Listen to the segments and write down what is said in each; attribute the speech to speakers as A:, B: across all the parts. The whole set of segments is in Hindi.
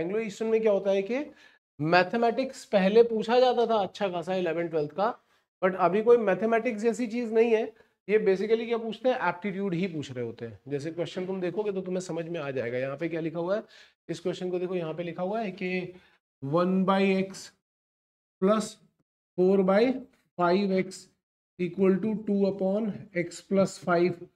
A: एंग्लो ईस्टर्न में क्या होता है कि मैथमेटिक्स पहले पूछा जाता था अच्छा खासा इलेवेंथ ट्वेल्थ का बट अभी कोई मैथमेटिक्स जैसी चीज़ नहीं है ये बेसिकली क्या पूछते हैं एप्टीट्यूड ही पूछ रहे होते हैं जैसे क्वेश्चन तुम देखोगे तो तुम्हें समझ में आ जाएगा यहाँ पे क्या लिखा हुआ है इस क्वेश्चन को देखो यहाँ पे लिखा हुआ है कि one by x plus four by five x equal to two upon x plus five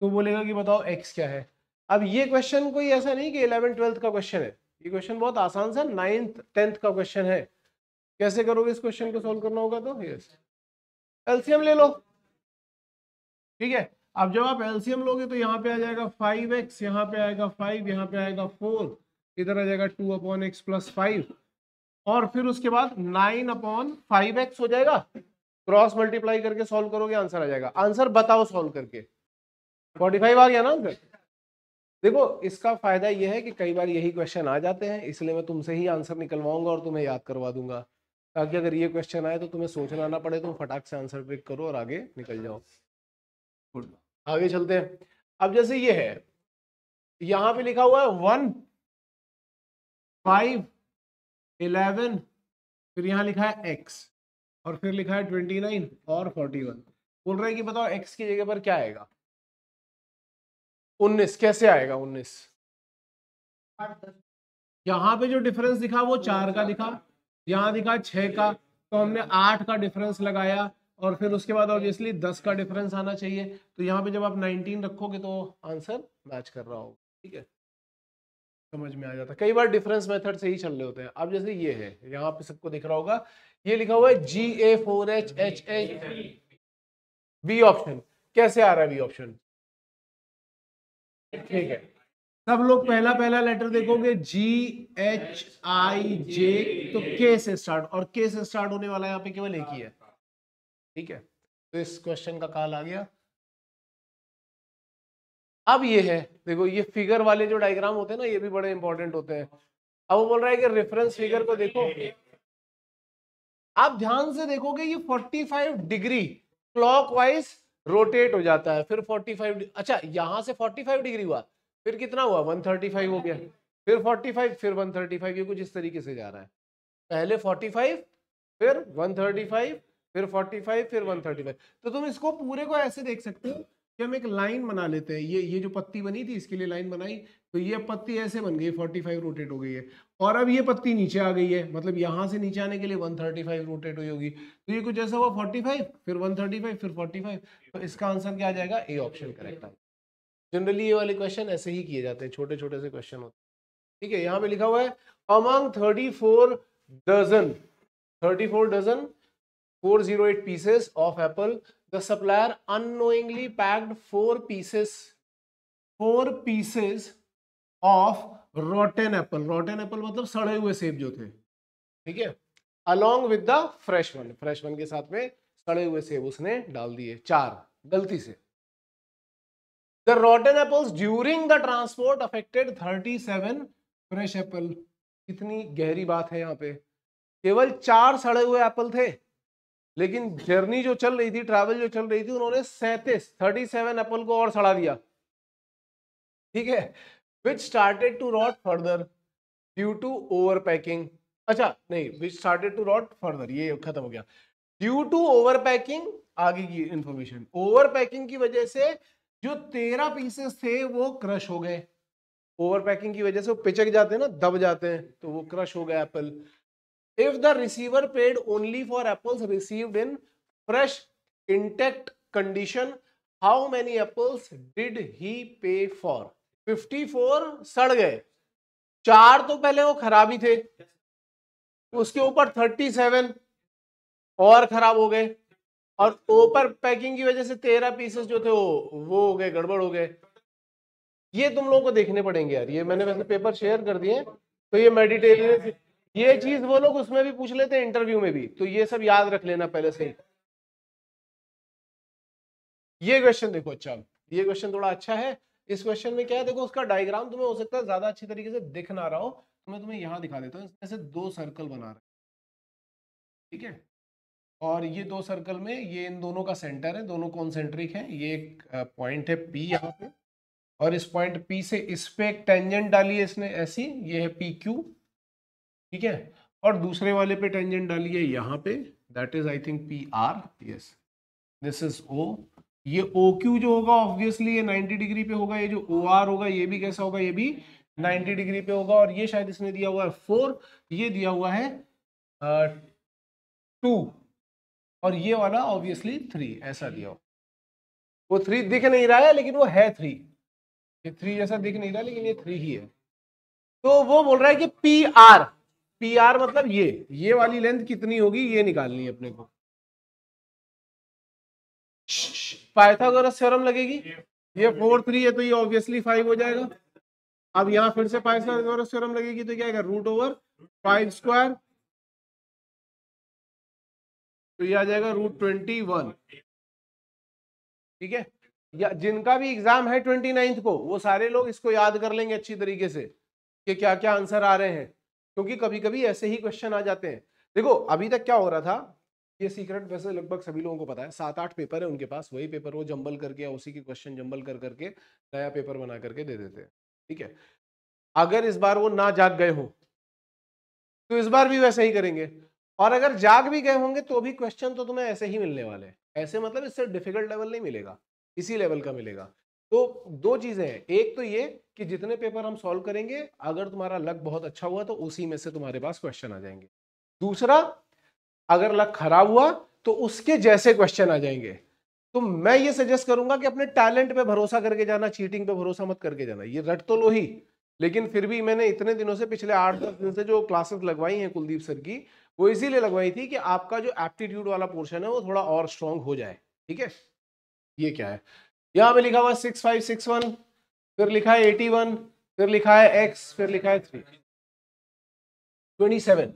A: तो बोलेगा कि बताओ एक्स क्या है अब ये क्वेश्चन कोई ऐसा नहीं कि इलेवन ट्वेल्थ का क्वेश्चन है ये क्वेश्चन बहुत आसान सा नाइन्थ टेंथ का क्वेश्चन है कैसे करोगे इस क्वेश्चन को सोल्व करना होगा तो यस एलसीएम ले लो ठीक है अब जब आप एलसीएम लोगे तो यहाँ पे आ जाएगा फाइव एक्स यहाँ पे आएगा फाइव यहाँ पे आएगा फोर इधर आ जाएगा two upon x plus five और फिर उसके बाद नाइन अपॉन फाइव एक्स हो जाएगा क्रॉस मल्टीप्लाई करके सॉल्व करोगे आंसर आ जाएगा आंसर बताओ सॉल्व करके फोर्टी फाइव आ गया ना आंसर देखो इसका फायदा यह है कि कई बार यही क्वेश्चन आ जाते हैं इसलिए मैं तुमसे ही आंसर निकलवाऊंगा और तुम्हें याद करवा दूंगा ताकि अगर ये क्वेश्चन आए तो तुम्हें सोचना ना पड़े तुम फटाक से
B: आंसर पिक करो और आगे निकल जाओ आगे चलते हैं अब जैसे ये है यहां पे लिखा हुआ है वन फाइव इलेवन फिर यहाँ लिखा है एक्स और फिर लिखा है ट्वेंटी नाइन और फोर्टी वन बोल रहे हैं कि बताओ एक्स की जगह पर क्या आएगा उन्नीस कैसे आएगा उन्नीस यहाँ पे जो डिफरेंस दिखा
A: वो चार का दिखा यहाँ दिखा छह का तो हमने आठ का डिफरेंस लगाया और फिर उसके बाद ऑब्वियसली दस का डिफरेंस आना चाहिए तो यहाँ पे जब आप नाइनटीन रखोगे तो आंसर मैच कर रहा होगा ठीक है समझ में आ जाता है कई बार डिफरेंस मेथड से ही चल रहे होते हैं अब जैसे ये है यहाँ पे सबको दिख रहा होगा ये लिखा हुआ है G A four H H H
B: B option कैसे आ रहा है बी ऑप्शन ठीक है सब लोग पहला पहला लेटर देखोगे जी एच आई
A: जे तो के से स्टार्ट और के से स्टार्ट होने वाला यहाँ पे केवल एक ही है ठीक है तो इस क्वेश्चन का काल आ गया अब ये है देखो ये फिगर वाले जो डायग्राम होते हैं ना ये भी बड़े इंपॉर्टेंट होते हैं अब वो बोल रहा है कि रेफरेंस फिगर को देखो आप ध्यान से देखोगे ये 45 डिग्री क्लॉकवाइज रोटेट हो जाता है फिर 45 अच्छा यहाँ से 45 डिग्री हुआ फिर कितना हुआ 135 हो गया फिर 45 फिर 135 ये कुछ इस तरीके से जा रहा है पहले 45 फिर 135 फिर 45 फिर 135 तो तुम इसको पूरे को ऐसे देख सकते हो कि हम एक लाइन बना लेते हैं ये ये जो पत्ती बनी थी इसके लिए लाइन बनाई तो ये पत्ती ऐसे बन गई फोर्टी फाइव रोटेट हो गई है और अब ये पत्ती नीचे आ गई है मतलब यहाँ से नीचे आने के लिए फाइव रोटेट हुई होगी तो ये कुछ ऐसा हुआ फाइव फिर फाइव फिर फाइव तो इसका आंसर क्या आ जाएगा ए ऑप्शन करेक्ट है जनरली ये वाले क्वेश्चन ऐसे ही किए जाते हैं छोटे छोटे से क्वेश्चन होते हैं ठीक है यहाँ पे लिखा हुआ है among thirty four dozen thirty four dozen eight pieces of apple the supplier unknowingly packed four pieces four pieces of rotten apple rotten apple मतलब सड़े हुए सेब जो थे ठीक है along with the fresh one fresh one के साथ में सड़े हुए सेब उसने डाल दिए चार गलती से the rotten apple during the transport affected thirty seven fresh apple कितनी गहरी बात है यहाँ पे केवल चार सड़े हुए एप्पल थे लेकिन जर्नी जो चल रही थी ट्रैवल जो चल रही थी उन्होंने सैंतीस थर्टी सेवन एप्पल को और सड़ा दिया ठीक है which started to rot further due to over packing अच्छा नहीं which started to rot further ये खत्म हो गया ड्यू टू ओवर पैकिंग आगे की इंफॉर्मेशन ओवर पैकिंग की वजह से जो तेरह पीसेस थे वो क्रश हो गए ओवर पैकिंग की वजह से वो पिचक जाते हैं ना दब जाते हैं तो वो क्रश हो गए apple if the receiver paid only for apples received in fresh intact condition how many apples did he pay for 54 सड़ गए चार तो पहले वो खराब ही थे उसके ऊपर 37 और खराब हो गए और ओपर पैकिंग की वजह से तेरह पीसेस जो थे वो वो हो गए गड़बड़ हो गए ये तुम लोगों को देखने पड़ेंगे यार ये मैंने वैसे पेपर शेयर कर दिए तो ये मेडिटेरियन ये चीज वो लोग उसमें भी पूछ लेते हैं इंटरव्यू में भी तो ये सब याद रख लेना पहले से ये क्वेश्चन देखो अच्छा ये क्वेश्चन थोड़ा अच्छा है इस क्वेश्चन में क्या है देखो उसका डायग्राम तुम्हें हो सकता है ज्यादा अच्छी तरीके से दिख ना रहा हो तो मैं तुम्हें यहाँ दिखा देता हूँ इसमें दो सर्कल बना रहे ठीक है और ये दो सर्कल में ये इन दोनों का सेंटर है दोनों कॉन्सेंट्रिक है ये एक पॉइंट है पी यहाँ पे और इस पॉइंट पी से इस पे एक टेंजेंट डाली है इसने ऐसी ये है पी क्यू ठीक है और दूसरे वाले पे टेंजेंट डाली है यहाँ पे that is I think P R yes this is O ये ओ क्यू जो होगा ऑब्वियसली ये 90 डिग्री पे होगा ये जो ओ आर होगा ये भी कैसा होगा ये भी 90 डिग्री पे होगा और ये शायद इसने दिया हुआ है फोर ये
B: दिया हुआ है टू और ये वाला ऑब्वियसली थ्री ऐसा दिया हुआ वो थ्री दिख नहीं रहा है लेकिन वो है थ्री
A: ये थ्री जैसा दिख नहीं रहा लेकिन ये थ्री ही है तो वो बोल रहा है कि पी आर पी आर मतलब ये ये वाली लेंथ कितनी होगी ये निकालनी है अपने को पाइथागोरस थ्योरम लगेगी ये फोर थ्री है तो ये ऑब्वियसली
B: फाइव हो जाएगा अब यहाँ फिर से पाइथागोरस थ्योरम लगेगी तो क्या रूट ओवर फाइव स्क्वायर तो ये आ जाएगा रूट ट्वेंटी वन ठीक है या जिनका भी एग्जाम है ट्वेंटी नाइन्थ को वो
A: सारे लोग इसको याद कर लेंगे अच्छी तरीके से कि क्या क्या आंसर आ रहे हैं क्योंकि कभी कभी ऐसे ही क्वेश्चन आ जाते हैं देखो अभी तक क्या हो रहा था ये सीक्रेट वैसे लगभग सभी लोगों को पता है सात आठ पेपर है उनके पास वही पेपर वो जंबल करके या उसी के क्वेश्चन जंबल कर करके नया पेपर बना करके दे देते हैं ठीक है अगर इस बार वो ना जाग गए हो तो इस बार भी वैसे ही करेंगे और अगर जाग भी गए होंगे तो भी क्वेश्चन तो तुम्हें ऐसे ही मिलने वाले हैं ऐसे मतलब इससे डिफिकल्ट लेवल नहीं मिलेगा इसी लेवल का मिलेगा तो दो चीज़ें हैं एक तो ये कि जितने पेपर हम सॉल्व करेंगे अगर तुम्हारा लक बहुत अच्छा हुआ तो उसी में से तुम्हारे पास क्वेश्चन आ जाएंगे दूसरा अगर लक खराब हुआ तो उसके जैसे क्वेश्चन आ जाएंगे तो मैं ये सजेस्ट करूंगा कि अपने टैलेंट पे भरोसा करके जाना चीटिंग पे भरोसा मत करके जाना ये रट तो लो ही लेकिन फिर भी मैंने इतने दिनों से पिछले आठ दस दिन से जो क्लासेस लगवाई हैं कुलदीप सर की वो इसीलिए लगवाई थी कि आपका जो एप्टीट्यूड वाला पोर्शन है वो थोड़ा और स्ट्रांग हो जाए ठीक है ये क्या है यहाँ पे लिखा हुआ सिक्स फाइव सिक्स वन
B: फिर लिखा है एटी वन फिर लिखा है एक्स फिर लिखा है three twenty seven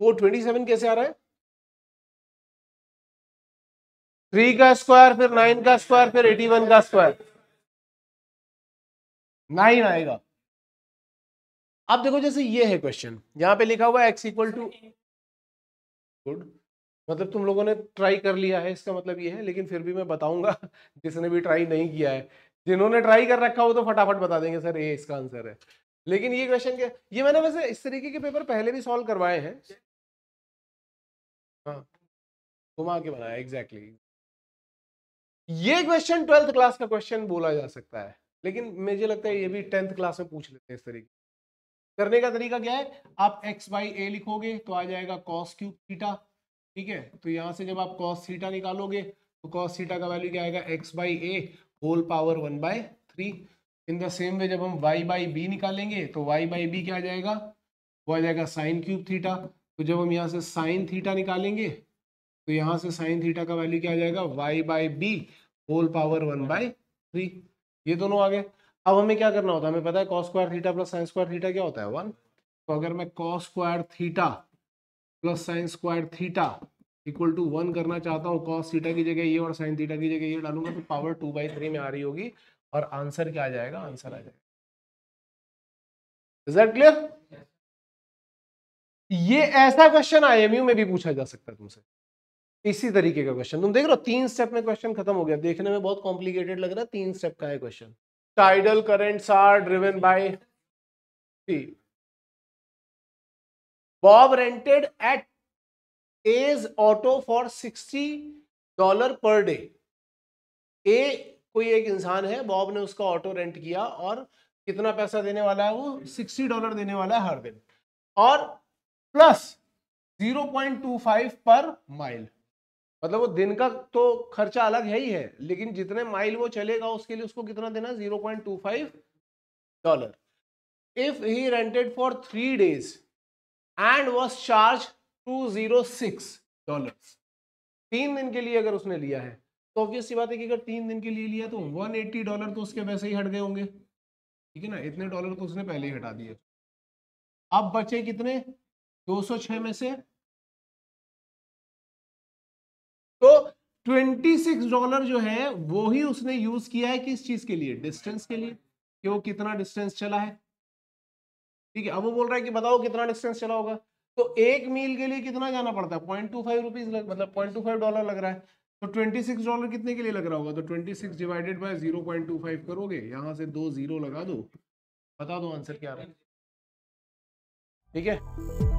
B: four twenty seven कैसे आ रहा है थ्री hmm. का स्क्वायर फिर नाइन का स्क्वायर फिर एटी वन का स्क्वायर नाइन आएगा अब देखो जैसे ये है क्वेश्चन यहां पे लिखा हुआ है एक्स इक्वल टू गुड मतलब तुम लोगों ने ट्राई कर लिया है
A: इसका मतलब ये है लेकिन फिर भी मैं बताऊंगा जिसने भी ट्राई नहीं किया है जिन्होंने ट्राई कर रखा हो तो फटाफट बता देंगे सर ये इसका आंसर है लेकिन ये क्वेश्चन क्या ये मैंने वैसे इस तरीके के पेपर पहले भी
B: सॉल्व करवाए हैं हाँ, घुमा के बनाया एग्जैक्टली exactly. ये क्वेश्चन ट्वेल्थ क्लास का क्वेश्चन बोला जा सकता है लेकिन
A: मुझे लगता है ये भी टेंथ क्लास में पूछ लेते हैं इस तरीके करने का तरीका क्या है आप एक्स बाई ए लिखोगे तो आ जाएगा कॉस क्यूब थीटा ठीक है तो यहाँ से जब आप कॉस थीटा निकालोगे तो कॉस थीटा का वैल्यू क्या आएगा x by a whole power one by three in the same way जब हम वाई बाई बी निकालेंगे तो वाई बाई बी क्या आ जाएगा वो आ जाएगा साइन क्यूब थीटा तो जब हम यहाँ से साइन थीटा निकालेंगे तो यहाँ से साइन थीटा का वैल्यू क्या आ जाएगा Y by B whole power one by three ये दोनों आ गए अब हमें क्या करना होता है हमें पता है cos square theta plus sine square theta क्या होता है वन तो अगर मैं cos square theta plus sine square theta equal to one करना चाहता हूँ कॉस थीटा की जगह ये और साइन थीटा की जगह ये डालूंगा तो पावर टू बाई थ्री में आ रही होगी और आंसर क्या आ जाएगा
B: आंसर आ जाएगा इज दैट क्लियर ये ऐसा क्वेश्चन आईएमयू में भी पूछा जा सकता है तुमसे इसी तरीके का क्वेश्चन तुम
A: देख रहे हो तीन स्टेप में क्वेश्चन खत्म हो गया देखने में बहुत कॉम्प्लिकेटेड लग रहा है तीन स्टेप का है question tidal
B: current are driven by Bob rented at age auto for sixty
A: dollar per day ए कोई एक इंसान है बॉब ने उसका ऑटो रेंट किया और कितना पैसा देने वाला है वो सिक्सटी डॉलर देने वाला है हर दिन और प्लस 0.25 पर माइल मतलब वो दिन का तो खर्चा अलग है ही है लेकिन जितने माइल वो चलेगा उसके लिए उसको कितना देना है 0.25 dollar if he rented for three days and was charge to zero six dollar तीन दिन के लिए अगर उसने लिया है तो ऑब्वियस बात है कि अगर तीन दिन के लिए लिया तो 180 डॉलर तो उसके वैसे ही हट गए होंगे ठीक
B: है ना इतने डॉलर तो उसने पहले ही हटा दिए अब बचे कितने 206 में से तो 26 डॉलर जो है वो ही उसने यूज किया है किस चीज के लिए डिस्टेंस के लिए
A: कि वो कितना डिस्टेंस चला है ठीक है अब वो बोल रहा है कि बताओ कितना डिस्टेंस चला होगा तो एक मील के लिए कितना जाना पड़ता है पॉइंट टू फाइव रुपीज मतलब पॉइंट टू फाइव डॉलर लग रहा है तो ट्वेंटी सिक्स डॉलर कितने के लिए लग रहा होगा तो twenty six divided by zero point two five करोगे यहाँ से दो जीरो लगा दो बता दो आंसर क्या रहा है ठीक है